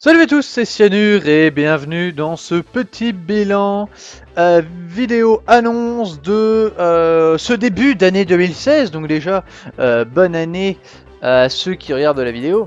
Salut à tous, c'est Cyanure et bienvenue dans ce petit bilan euh, vidéo annonce de euh, ce début d'année 2016. Donc déjà, euh, bonne année à ceux qui regardent la vidéo.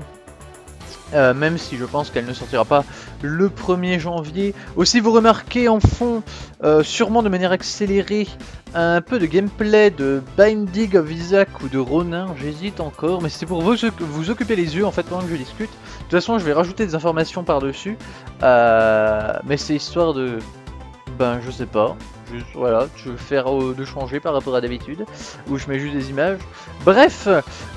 même si je pense qu'elle ne sortira pas le 1er janvier. Aussi, vous remarquez en fond, euh, sûrement de manière accélérée, un peu de gameplay de Binding of Isaac ou de Ronin, j'hésite encore, mais c'est pour vous, vous occuper les yeux en fait pendant que je discute. De toute façon, je vais rajouter des informations par-dessus, euh, mais c'est histoire de... Ben, je sais pas. voilà, je vais faire euh, de changer par rapport à d'habitude, où je mets juste des images. Bref,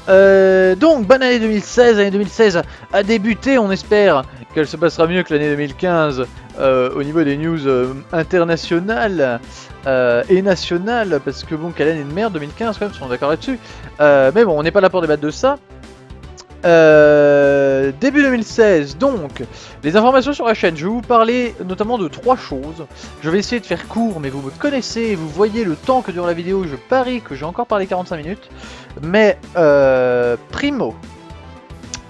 donc bonne année 2016, année 2016 a débuté, on espère, qu'elle se passera mieux que l'année 2015 euh, au niveau des news euh, internationales euh, et nationales, parce que bon, quelle année de merde 2015 quand même, si on est d'accord là-dessus. mais bon, on n'est pas là pour débattre de ça. début 2016, donc, les informations sur la chaîne, je vais vous parler notamment de trois choses. Je vais essayer de faire court, mais vous me connaissez, vous voyez le temps que dure la vidéo, je parie que j'ai encore parlé 45 minutes. Mais, primo,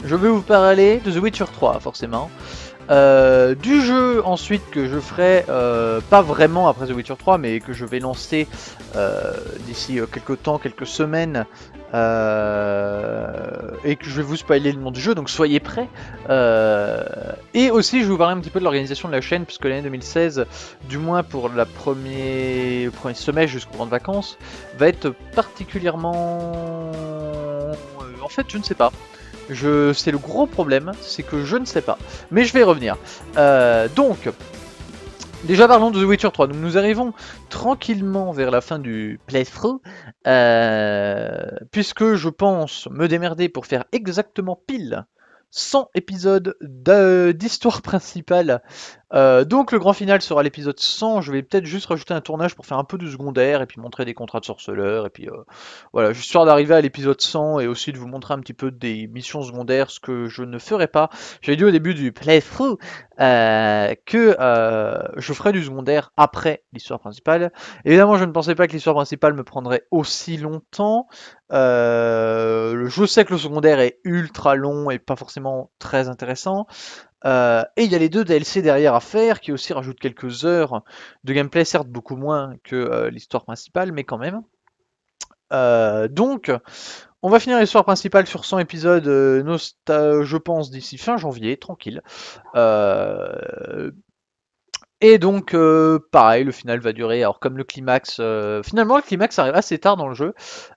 je vais vous parler de The Witcher 3, forcément. Euh, du jeu ensuite que je ferai, euh, pas vraiment après The Witcher 3, mais que je vais lancer euh, d'ici quelques temps, quelques semaines, et que je vais vous spoiler le nom du jeu, donc soyez prêts. et aussi, je vais vous parler un petit peu de l'organisation de la chaîne, puisque l'année 2016, du moins pour la premier, le premier semestre jusqu'aux grandes vacances, va être particulièrement... en fait, je ne sais pas. Je... C'est le gros problème, c'est que je ne sais pas. Mais je vais revenir. Euh, donc, déjà parlons de The Witcher 3. nous arrivons tranquillement vers la fin du playthrough. Euh, puisque je pense me démerder pour faire exactement pile 100 épisodes d'histoire principale euh, donc le grand final sera l'épisode 100. Je vais peut-être juste rajouter un tournage pour faire un peu de secondaire et puis montrer des contrats de sorceleurs. Et puis euh, voilà, juste histoire d'arriver à l'épisode 100 et aussi de vous montrer un petit peu des missions secondaires, ce que je ne ferai pas. J'avais dit au début du playthrough euh, que je ferai du secondaire après l'histoire principale. Évidemment, je ne pensais pas que l'histoire principale me prendrait aussi longtemps. je sais que le secondaire est ultra long et pas forcément très intéressant. Euh, et il y a les deux DLC derrière à faire qui aussi rajoutent quelques heures de gameplay, certes beaucoup moins que euh, l'histoire principale, mais quand même. Euh, donc, on va finir l'histoire principale sur 100 épisodes, je pense, d'ici fin janvier, tranquille. et donc, pareil, le final va durer. Alors, comme le climax, finalement, le climax arrive assez tard dans le jeu.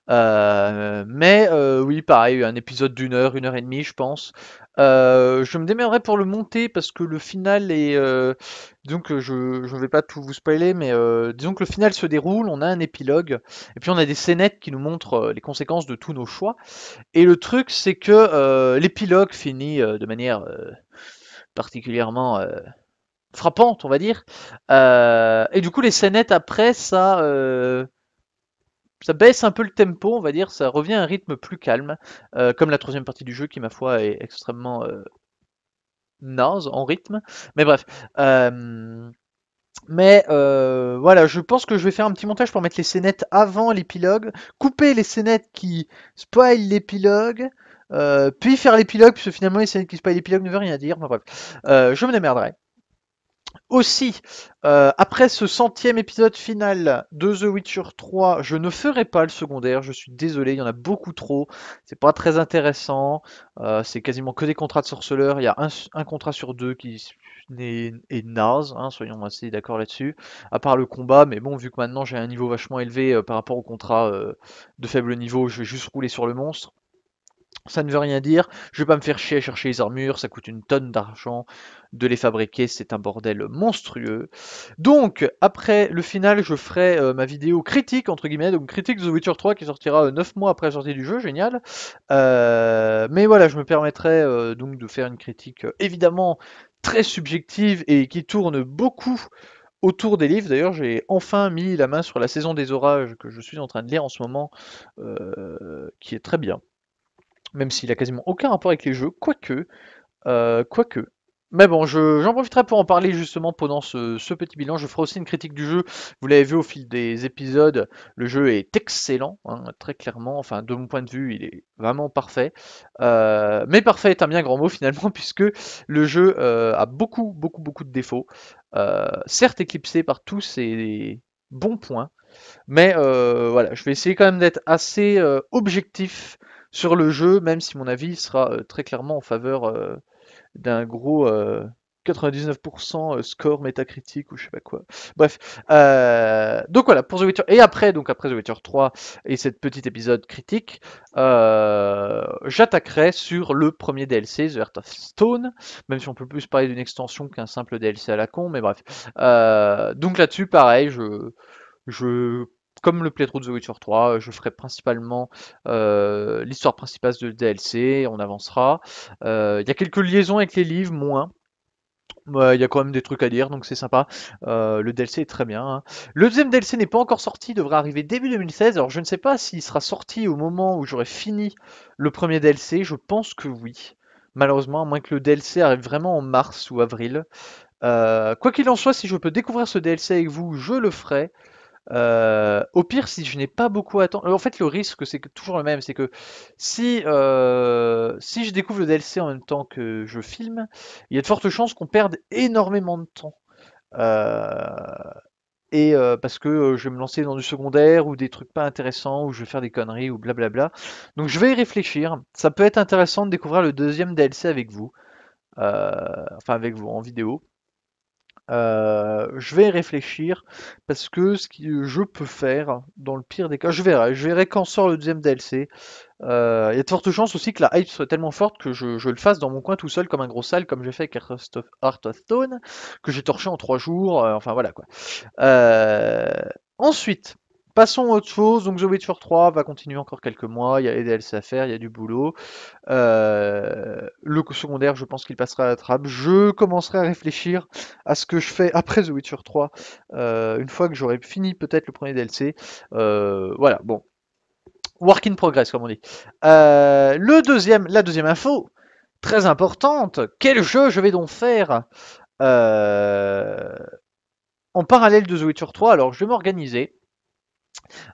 mais oui, pareil, un épisode d'une heure, une heure et demie, je pense. Euh, je me démêlerai pour le monter parce que le final est. Euh, je ne vais pas tout vous spoiler, mais euh, disons que le final se déroule, on a un épilogue, et puis on a des scénettes qui nous montrent euh, les conséquences de tous nos choix. Et le truc, c'est que l'épilogue finit de manière particulièrement frappante, on va dire. et du coup, les scénettes après, ça ça baisse un peu le tempo, on va dire, ça revient à un rythme plus calme, euh, comme la troisième partie du jeu qui, ma foi, est extrêmement euh, naze en rythme. Mais bref. Euh, mais euh, voilà, je pense que je vais faire un petit montage pour mettre les scénettes avant l'épilogue, couper les scénettes qui spoilent l'épilogue, puis faire l'épilogue, puisque finalement les scénettes qui spoilent l'épilogue ne veulent rien dire. Enfin, bref, je me démerderai. Aussi, euh, après ce centième épisode final de The Witcher 3, je ne ferai pas le secondaire, je suis désolé, il y en a beaucoup trop, c'est pas très intéressant, euh, c'est quasiment que des contrats de sorceleurs, il y a un, contrat sur deux qui est, naze, hein, soyons assez d'accord là-dessus, à part le combat, mais bon, vu que maintenant j'ai un niveau vachement élevé euh, par rapport au contrat de faible niveau, je vais juste rouler sur le monstre, ça ne veut rien dire. Je vais pas me faire chier à chercher les armures, ça coûte une tonne d'argent de les fabriquer, c'est un bordel monstrueux. Donc, après le final, je ferai euh, ma vidéo critique, entre guillemets, donc critique The Witcher 3 qui sortira 9 euh, mois après la sortie du jeu, génial. Euh, mais voilà, je me permettrai donc de faire une critique évidemment très subjective et qui tourne beaucoup autour des livres. D'ailleurs, j'ai enfin mis la main sur la saison des orages que je suis en train de lire en ce moment, qui est très bien même s'il a quasiment aucun rapport avec les jeux, quoique, euh, quoique. Mais bon, j'en profiterai pour en parler justement pendant ce, petit bilan. Je ferai aussi une critique du jeu. Vous l'avez vu au fil des épisodes, le jeu est excellent, hein, très clairement. Enfin, de mon point de vue, il est vraiment parfait. Euh, mais parfait est un bien grand mot finalement, puisque le jeu euh, a beaucoup, beaucoup, beaucoup de défauts. certes éclipsé par tous ses bons points, mais voilà, je vais essayer quand même d'être assez objectif sur le jeu, même si mon avis sera euh, très clairement en faveur euh, d'un gros 99% euh, score métacritique ou je sais pas quoi. Bref. donc voilà, pour The Witcher. Et après, donc après The Witcher 3 et cette petite épisode critique, j'attaquerai sur le premier DLC, The Heart of Stone, même si on peut plus parler d'une extension qu'un simple DLC à la con, mais bref. donc là-dessus, pareil, je, je comme le playthrough de The Witcher 3, euh, je ferai principalement euh, l'histoire principale de DLC, on avancera. Euh, il y a quelques liaisons avec les livres, moins. Il y a quand même des trucs à lire, donc c'est sympa. le DLC est très bien. Hein. Le deuxième DLC n'est pas encore sorti, il devrait arriver début 2016. Alors je ne sais pas s'il sera sorti au moment où j'aurai fini le premier DLC, je pense que oui. Malheureusement, à moins que le DLC arrive vraiment en mars ou avril. quoi qu'il en soit, si je peux découvrir ce DLC avec vous, je le ferai. Euh, au pire, si je n'ai pas beaucoup à attendre, en fait, le risque, c'est toujours le même, c'est que si, euh, si je découvre le DLC en même temps que je filme, il y a de fortes chances qu'on perde énormément de temps. Euh, et parce que je vais me lancer dans du secondaire ou des trucs pas intéressants ou je vais faire des conneries ou blablabla. Donc je vais y réfléchir. Ça peut être intéressant de découvrir le deuxième DLC avec vous, enfin avec vous en vidéo. Euh, je vais réfléchir parce que ce que je peux faire, dans le pire des cas, je verrai. Je verrai quand sort le deuxième DLC. Euh, il y a de fortes chances aussi que la hype soit tellement forte que je, le fasse dans mon coin tout seul comme un gros sale, comme j'ai fait avec Hearthstone, que j'ai torché en trois jours. Euh, enfin voilà quoi. ensuite, Passons à autre chose. Donc The Witcher 3 va continuer encore quelques mois. Il y a les DLC à faire, il y a du boulot. Euh, le secondaire, je pense qu'il passera à la trappe. Je commencerai à réfléchir à ce que je fais après The Witcher 3. une fois que j'aurai fini peut-être le premier DLC. Euh, voilà, bon. Work in progress, comme on dit. Euh, le deuxième, la deuxième info, très importante. Quel jeu je vais donc faire en parallèle de The Witcher 3 Alors, je vais m'organiser.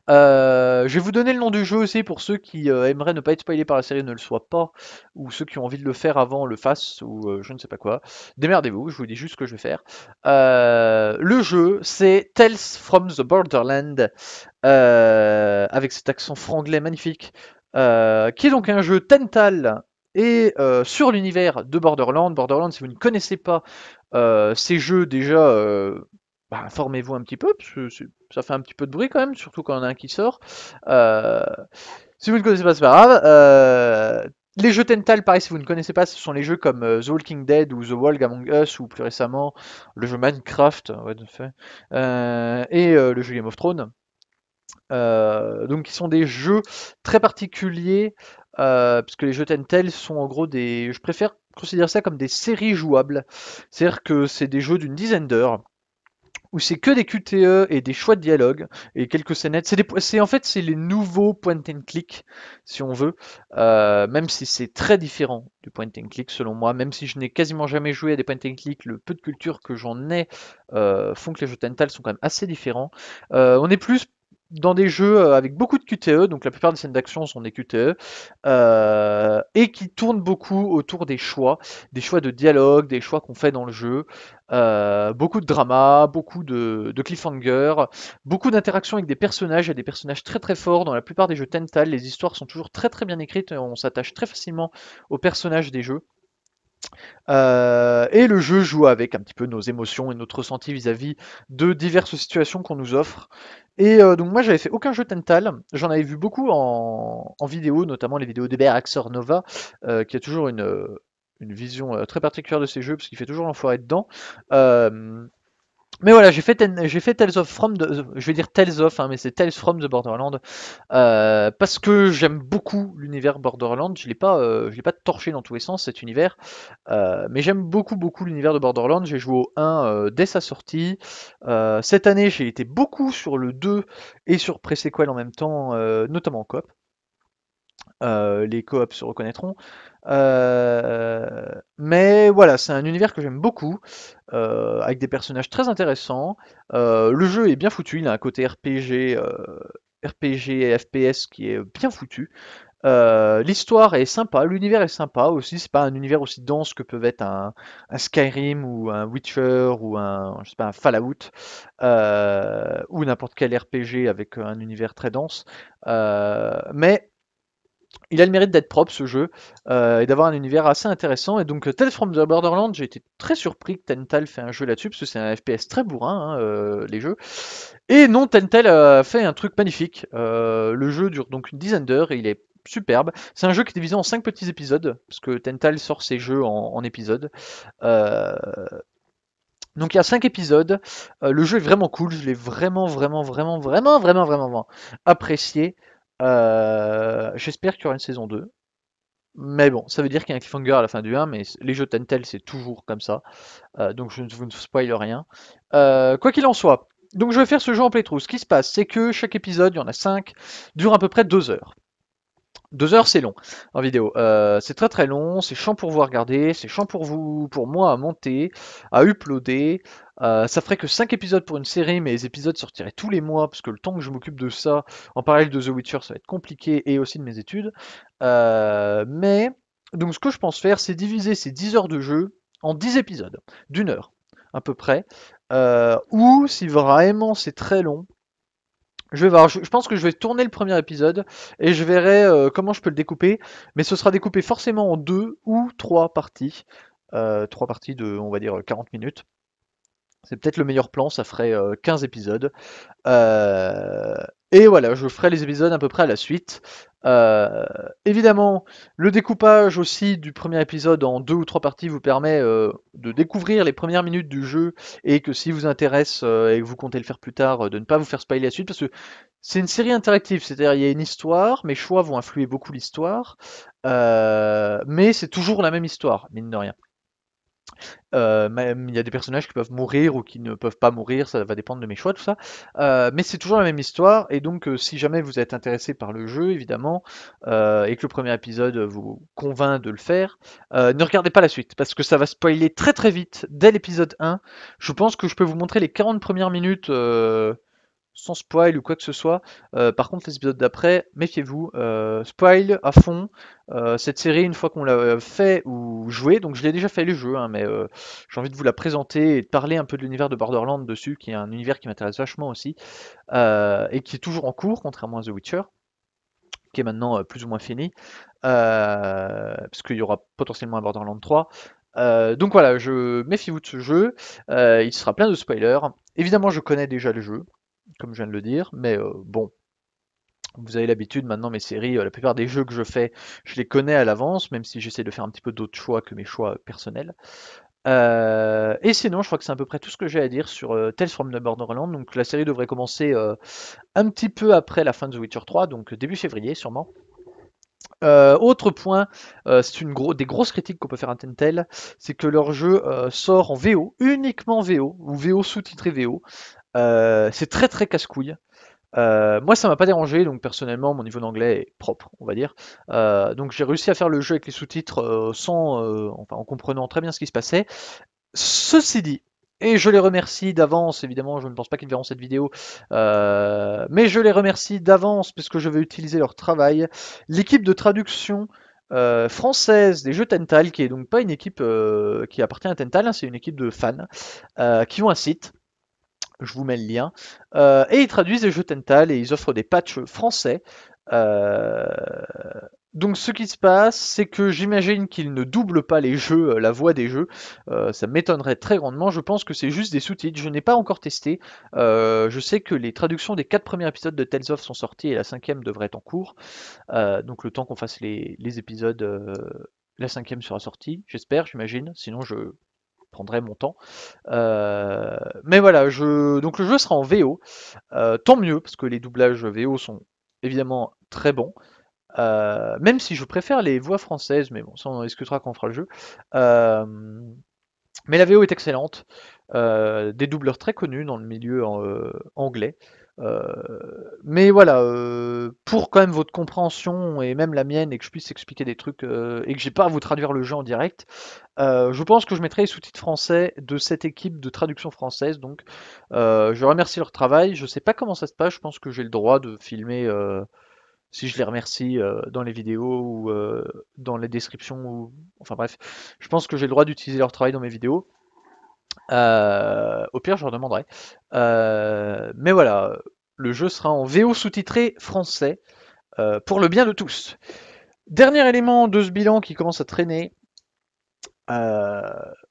Euh, je vais vous donner le nom du jeu aussi pour ceux qui euh, aimeraient ne pas être spoilés par la série ne le soient pas, ou ceux qui ont envie de le faire avant le fassent, ou euh, je ne sais pas quoi. Démerdez-vous, je vous dis juste ce que je vais faire. le jeu, c'est Tales from the Borderland, avec cet accent franglais magnifique, qui est donc un jeu Tental et sur l'univers de Borderlands. Borderlands, si vous ne connaissez pas ces jeux déjà bah, informez-vous un petit peu, ça fait un petit peu de bruit quand même, surtout quand on a un qui sort. Euh, si vous ne connaissez pas, c'est pas grave. Euh, les jeux Tental, pareil, si vous ne connaissez pas, ce sont les jeux comme euh, The Walking Dead ou The Wolf Among Us, ou plus récemment le jeu Minecraft, et le jeu Game of Thrones. donc, qui sont des jeux très particuliers, puisque les jeux Tental sont en gros des. Je préfère considérer ça comme des séries jouables. C'est-à-dire que c'est des jeux d'une dizaine d'heures où c'est que des QTE et des choix de dialogue et quelques scénettes. C'est, en fait c'est les nouveaux point and click si on veut, euh, même si c'est très différent du point and click selon moi. Même si je n'ai quasiment jamais joué à des point and click, le peu de culture que j'en ai euh, font que les jeux Tental sont quand même assez différents. Euh, on est plus dans des jeux euh, avec beaucoup de QTE, donc la plupart des scènes d'action sont des QTE, euh, et qui tournent beaucoup autour des choix, des choix de dialogue, des choix qu'on fait dans le jeu, euh, beaucoup de drama, beaucoup de, cliffhanger, beaucoup d'interactions avec des personnages, il y a des personnages très très forts dans la plupart des jeux Tental, les histoires sont toujours très très bien écrites, on s'attache très facilement aux personnages des jeux. Euh, et le jeu joue avec un petit peu nos émotions et notre ressenti vis-à-vis de diverses situations qu'on nous offre. Et euh, donc moi j'avais fait aucun jeu Tental, j'en avais vu beaucoup en, vidéo, notamment les vidéos d'Hébert Axor Nova, euh, qui a toujours une, une vision très particulière de ces jeux, parce qu'il fait toujours l'enfoiré dedans. Mais voilà, j'ai fait, j'ai fait Tales of From, the, je vais dire Tales of, hein, mais c'est Tales from the Borderland, euh, parce que j'aime beaucoup l'univers Borderland. Je l'ai pas, euh, je l'ai pas torché dans tous les sens cet univers, euh, mais j'aime beaucoup beaucoup l'univers de Borderland. J'ai joué au 1 dès sa sortie. cette année, j'ai été beaucoup sur le 2 et sur pre sequel en même temps, notamment en coop. Euh, les coops se reconnaîtront. Euh, mais voilà, c'est un univers que j'aime beaucoup, euh, avec des personnages très intéressants. le jeu est bien foutu, il a un côté RPG, RPG et FPS qui est bien foutu. L'histoire est sympa, l'univers est sympa aussi. C'est pas un univers aussi dense que peuvent être un, Skyrim ou un Witcher ou un, un Fallout ou n'importe quel RPG avec un univers très dense. mais il a le mérite d'être propre ce jeu euh, et d'avoir un univers assez intéressant. Et donc, euh, Tales from the Borderlands, j'ai été très surpris que Tental fait un jeu là-dessus parce que c'est un FPS très bourrin, hein, euh, les jeux. Et non, Tental a fait un truc magnifique. le jeu dure donc une dizaine d'heures et il est superbe. C'est un jeu qui est divisé en cinq petits épisodes parce que Tental sort ses jeux en, épisodes. Donc il y a 5 épisodes, le jeu est vraiment cool, je l'ai vraiment, vraiment, vraiment, vraiment, vraiment, vraiment, vraiment apprécié. Euh, j'espère qu'il y aura une saison 2. Mais bon, ça veut dire qu'il y a un cliffhanger à la fin du 1, mais les jeux Tentel c'est toujours comme ça. Euh, donc je ne vous spoil rien. Euh, quoi qu'il en soit, donc je vais faire ce jeu en playthrough. Ce qui se passe, c'est que chaque épisode, il y en a 5, dure à peu près 2 heures. 2 heures, c'est long en vidéo. c'est très très long, c'est chiant pour vous à regarder, c'est chiant pour vous, pour moi à monter, à uploader. Euh, ça ferait que 5 épisodes pour une série, mais les épisodes sortiraient tous les mois, parce que le temps que je m'occupe de ça, en parallèle de The Witcher, ça va être compliqué, et aussi de mes études. Euh, mais, donc ce que je pense faire, c'est diviser ces 10 heures de jeu en 10 épisodes, d'une heure à peu près, euh, ou si vraiment c'est très long, je vais je, pense que je vais tourner le premier épisode et je verrai comment je peux le découper, mais ce sera découpé forcément en deux ou trois parties, euh, trois parties de, on va dire, 40 minutes. C'est peut-être le meilleur plan, ça ferait 15 euh, épisodes. Euh, et voilà, je ferai les épisodes à peu près à la suite. Euh, évidemment, le découpage aussi du premier épisode en deux ou trois parties vous permet de découvrir les premières minutes du jeu et que si vous intéresse et que vous comptez le faire plus tard, de ne pas vous faire spoiler la suite parce que c'est une série interactive, c'est-à-dire il y a une histoire, mes choix vont influer beaucoup l'histoire, mais c'est toujours la même histoire, mine de rien. Euh, même il y a des personnages qui peuvent mourir ou qui ne peuvent pas mourir, ça va dépendre de mes choix, tout ça. Euh, mais c'est toujours la même histoire, et donc euh, si jamais vous êtes intéressé par le jeu, évidemment, et que le premier épisode vous convainc de le faire, ne regardez pas la suite, parce que ça va spoiler très très vite dès l'épisode 1. Je pense que je peux vous montrer les 40 premières minutes sans spoil ou quoi que ce soit. Euh, par contre, les épisodes d'après, méfiez-vous. Euh, spoil à fond. Euh, cette série, une fois qu'on l'a fait ou joué, donc je l'ai déjà fait le jeu, hein, mais j'ai envie de vous la présenter et de parler un peu de l'univers de Borderlands dessus, qui est un univers qui m'intéresse vachement aussi, et qui est toujours en cours, contrairement à The Witcher, qui est maintenant plus ou moins fini, parce qu'il y aura potentiellement un Borderlands 3. donc voilà, je méfie-vous de ce jeu, il sera plein de spoilers. Évidemment, je connais déjà le jeu, comme je viens de le dire, mais euh, bon. Vous avez l'habitude maintenant, mes séries, euh, la plupart des jeux que je fais, je les connais à l'avance, même si j'essaie de faire un petit peu d'autres choix que mes choix euh, personnels. et sinon, je crois que c'est à peu près tout ce que j'ai à dire sur Tales from the Borderlands. Donc la série devrait commencer un petit peu après la fin de The Witcher 3, donc début février sûrement. autre point, c'est une des grosses critiques qu'on peut faire à Tentel c'est que leur jeu sort en VO, uniquement VO, ou VO sous-titré VO. Euh, c'est très très casse-couille. Euh, moi, ça m'a pas dérangé, donc personnellement, mon niveau d'anglais est propre, on va dire. Euh, donc j'ai réussi à faire le jeu avec les sous-titres sans, en comprenant très bien ce qui se passait. Ceci dit, et je les remercie d'avance, évidemment, je ne pense pas qu'ils verront cette vidéo, mais je les remercie d'avance puisque je vais utiliser leur travail. L'équipe de traduction française des jeux Tental, qui est donc pas une équipe qui appartient à Tental, hein, c'est une équipe de fans, qui ont un site je vous mets le lien. Euh, et ils traduisent les jeux Tental et ils offrent des patchs français. Euh, donc ce qui se passe, c'est que j'imagine qu'ils ne doublent pas les jeux, euh, la voix des jeux. ça m'étonnerait très grandement. Je pense que c'est juste des sous-titres. Je n'ai pas encore testé. je sais que les traductions des quatre premiers épisodes de Tales of sont sorties et la cinquième devrait être en cours. donc le temps qu'on fasse les, les épisodes, la cinquième sera sortie, j'espère, j'imagine. Sinon je prendrai mon temps. Euh, mais voilà, je... donc le jeu sera en VO. Euh, tant mieux, parce que les doublages VO sont évidemment très bons. Euh, même si je préfère les voix françaises, mais bon, ça on en discutera quand on fera le jeu. mais la VO est excellente. des doubleurs très connus dans le milieu anglais. Euh, mais voilà, euh, pour quand même votre compréhension et même la mienne, et que je puisse expliquer des trucs euh, et que j'ai pas à vous traduire le jeu en direct, je pense que je mettrai les sous-titres français de cette équipe de traduction française. Donc, je remercie leur travail. Je sais pas comment ça se passe. Je pense que j'ai le droit de filmer si je les remercie dans les vidéos ou dans les descriptions ou enfin bref, je pense que j'ai le droit d'utiliser leur travail dans mes vidéos. Euh, au pire, je leur demanderai. Euh, mais voilà, le jeu sera en VO sous-titré français euh, pour le bien de tous. Dernier élément de ce bilan qui commence à traîner,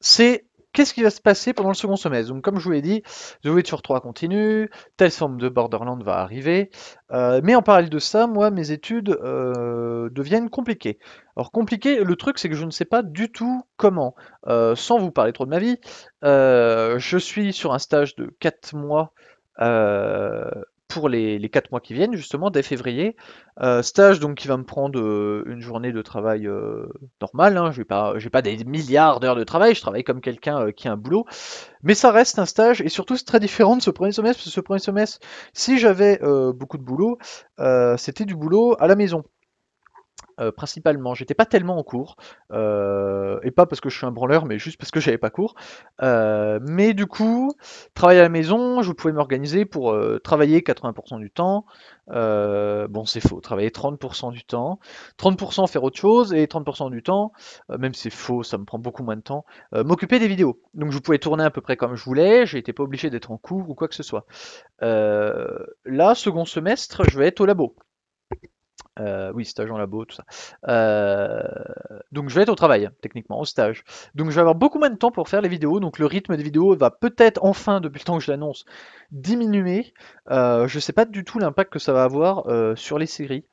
c'est qu'est-ce qui va se passer pendant le second semestre Donc, comme je vous l'ai dit, The Witcher 3 continue, telle forme de Borderland va arriver, euh, mais en parallèle de ça, moi, mes études euh, deviennent compliquées. Alors, compliqué, le truc, c'est que je ne sais pas du tout comment. Euh, sans vous parler trop de ma vie, je suis sur un stage de 4 mois pour les, les, quatre mois qui viennent, justement, dès février. Euh, stage donc qui va me prendre euh, une journée de travail euh, normale. Hein. Je n'ai pas, pas, des milliards d'heures de travail, je travaille comme quelqu'un qui a un boulot. Mais ça reste un stage et surtout c'est très différent de ce premier semestre, parce que ce premier semestre, si j'avais beaucoup de boulot, c'était du boulot à la maison. Euh, principalement. J'étais pas tellement en cours, euh, et pas parce que je suis un branleur, mais juste parce que j'avais pas cours. Euh, mais du coup, travailler à la maison, je pouvais m'organiser pour travailler 80% du temps. bon, c'est faux, travailler 30% du temps, 30% faire autre chose et 30% du temps, même c'est faux, ça me prend beaucoup moins de temps, m'occuper des vidéos. Donc je pouvais tourner à peu près comme je voulais, j'étais pas obligé d'être en cours ou quoi que ce soit. là, second semestre, je vais être au labo. Euh, oui, stage en labo, tout ça. Euh, donc je vais être au travail, techniquement, au stage. Donc je vais avoir beaucoup moins de temps pour faire les vidéos. Donc le rythme des vidéos va peut-être enfin, depuis le temps que je l'annonce, diminuer. Euh, je ne sais pas du tout l'impact que ça va avoir sur les séries.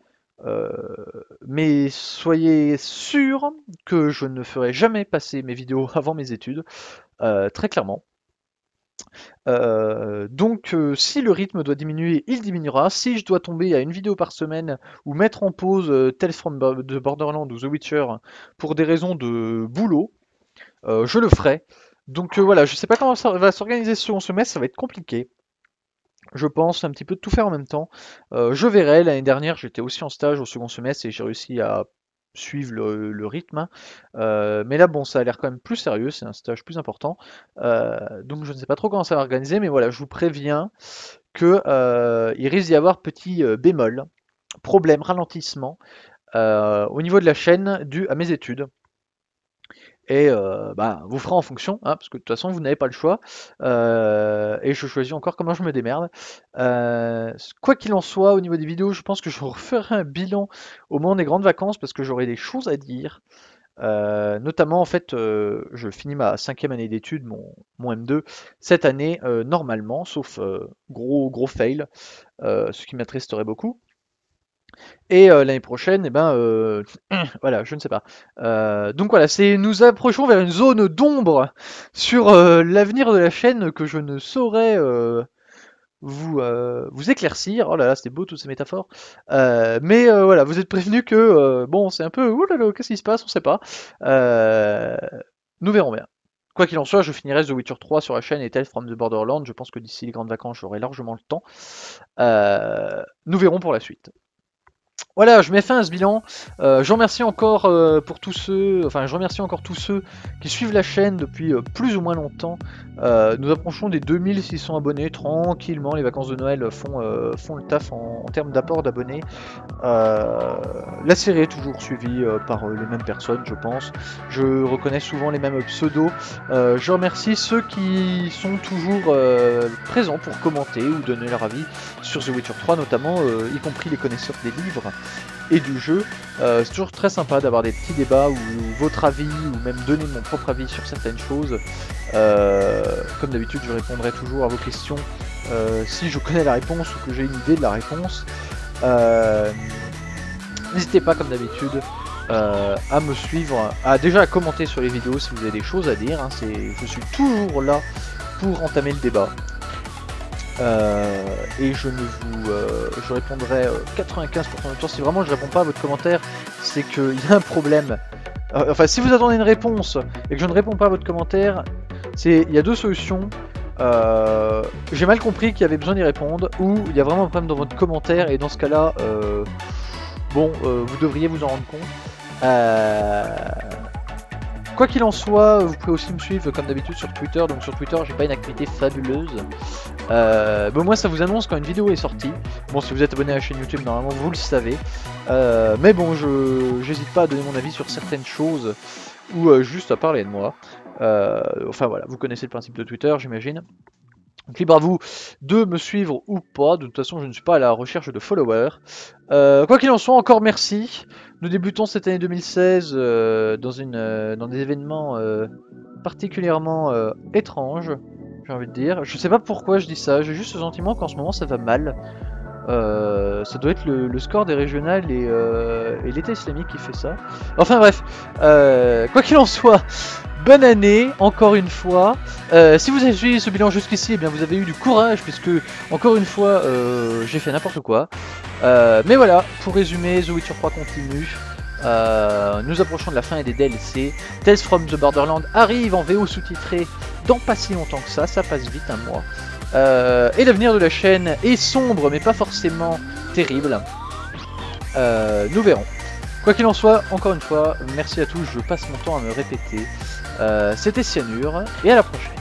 mais soyez sûr que je ne ferai jamais passer mes vidéos avant mes études, très clairement. Euh, donc euh, si le rythme doit diminuer, il diminuera. Si je dois tomber à une vidéo par semaine ou mettre en pause euh, Tales from Borderlands ou The Witcher pour des raisons de boulot, je le ferai. Donc voilà, je sais pas comment ça va s'organiser ce second semestre, ça va être compliqué. Je pense un petit peu de tout faire en même temps. je verrai, l'année dernière j'étais aussi en stage au second semestre et j'ai réussi à suivre le, rythme. Hein. Euh, mais là, bon, ça a l'air quand même plus sérieux, c'est un stage plus important. Euh, donc je ne sais pas trop comment ça va organiser, mais voilà, je vous préviens que euh, il risque d'y avoir petit bémol, problème, ralentissement au niveau de la chaîne dû à mes études et euh, bah, vous ferez en fonction, hein, parce que de toute façon vous n'avez pas le choix. Euh, et je choisis encore comment je me démerde. Euh, quoi qu'il en soit, au niveau des vidéos, je pense que je referai un bilan au moment des grandes vacances parce que j'aurai des choses à dire. notamment en fait je finis ma cinquième année d'études, mon, mon, M2, cette année normalement, sauf gros gros fail, ce qui m'attristerait beaucoup. Et euh, l'année prochaine, et eh ben, euh, voilà, je ne sais pas. Euh, donc voilà, c'est nous approchons vers une zone d'ombre sur l'avenir de la chaîne que je ne saurais vous, vous éclaircir. Oh là là, c'était beau toutes ces métaphores. mais voilà, vous êtes prévenus que bon, c'est un peu ouh là là, qu'est-ce qui se passe, on ne sait pas. nous verrons bien. Quoi qu'il en soit, je finirai The Witcher 3 sur la chaîne et Tell from the Borderlands. Je pense que d'ici les grandes vacances, j'aurai largement le temps. nous verrons pour la suite. Voilà, je mets fin à ce bilan. Euh, je remercie encore euh, pour tous ceux, enfin je remercie encore tous ceux qui suivent la chaîne depuis euh, plus ou moins longtemps. nous approchons des 2600 abonnés tranquillement. Les vacances de Noël font, font le taf en, en termes d'apport d'abonnés. la série est toujours suivie par les mêmes personnes, je pense. Je reconnais souvent les mêmes pseudos. je remercie ceux qui sont toujours présents pour commenter ou donner leur avis sur The Witcher 3, notamment y compris les connaisseurs des livres et du jeu. Euh, c'est toujours très sympa d'avoir des petits débats ou votre avis ou même donner mon propre avis sur certaines choses. Euh, comme d'habitude, je répondrai toujours à vos questions euh, si je connais la réponse ou que j'ai une idée de la réponse. N'hésitez pas, comme d'habitude, à me suivre, à déjà à commenter sur les vidéos si vous avez des choses à dire. Hein. je suis toujours là pour entamer le débat. Euh, et je ne vous euh, je répondrai 95% euh, du temps. Si vraiment je réponds pas à votre commentaire, c'est qu'il y a un problème. enfin, si vous attendez une réponse et que je ne réponds pas à votre commentaire, c'est il y a deux solutions. J'ai mal compris qu'il y avait besoin d'y répondre, ou il y a vraiment un problème dans votre commentaire, et dans ce cas-là, bon, vous devriez vous en rendre compte. Quoi qu'il en soit, vous pouvez aussi me suivre comme d'habitude sur Twitter. Donc sur Twitter, j'ai pas une activité fabuleuse. Euh, moi ça vous annonce quand une vidéo est sortie. Bon si vous êtes abonné à la chaîne YouTube normalement vous le savez. Euh, mais bon je j'hésite pas à donner mon avis sur certaines choses ou euh, juste à parler de moi. Euh, enfin voilà, vous connaissez le principe de Twitter j'imagine. Donc libre à vous de me suivre ou pas, de toute façon je ne suis pas à la recherche de followers. quoi qu'il en soit, encore merci. Nous débutons cette année 2016 dans, une, dans des événements particulièrement étranges envie de dire. Je sais pas pourquoi je dis ça, j'ai juste le sentiment qu'en ce moment ça va mal. Euh, ça doit être le, score des régionales euh, et, l'État islamique qui fait ça. Enfin bref, euh, quoi qu'il en soit, bonne année encore une fois. si vous avez suivi ce bilan jusqu'ici, et eh bien vous avez eu du courage puisque encore une fois j'ai fait n'importe quoi. mais voilà, pour résumer, The Witcher 3 continue. Euh, nous approchons de la fin et des DLC. Tales from the Borderland arrive en VO sous-titré dans pas si longtemps que ça, ça passe vite un mois. Euh, et l'avenir de la chaîne est sombre mais pas forcément terrible. Euh, nous verrons. Quoi qu'il en soit, encore une fois, merci à tous, je passe mon temps à me répéter. C'était Cyanure et à la prochaine.